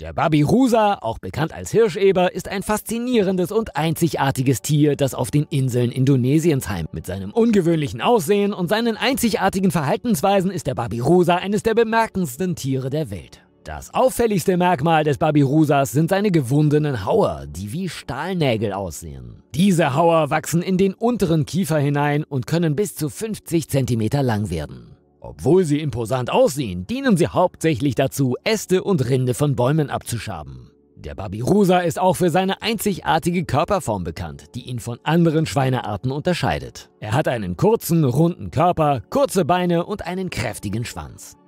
Der Babirusa, auch bekannt als Hirscheber, ist ein faszinierendes und einzigartiges Tier, das auf den Inseln Indonesiens heimt. Mit seinem ungewöhnlichen Aussehen und seinen einzigartigen Verhaltensweisen ist der Babirusa eines der bemerkenssten Tiere der Welt. Das auffälligste Merkmal des Babirusas sind seine gewundenen Hauer, die wie Stahlnägel aussehen. Diese Hauer wachsen in den unteren Kiefer hinein und können bis zu 50 cm lang werden. Obwohl sie imposant aussehen, dienen sie hauptsächlich dazu, Äste und Rinde von Bäumen abzuschaben. Der Babirusa ist auch für seine einzigartige Körperform bekannt, die ihn von anderen Schweinearten unterscheidet. Er hat einen kurzen, runden Körper, kurze Beine und einen kräftigen Schwanz.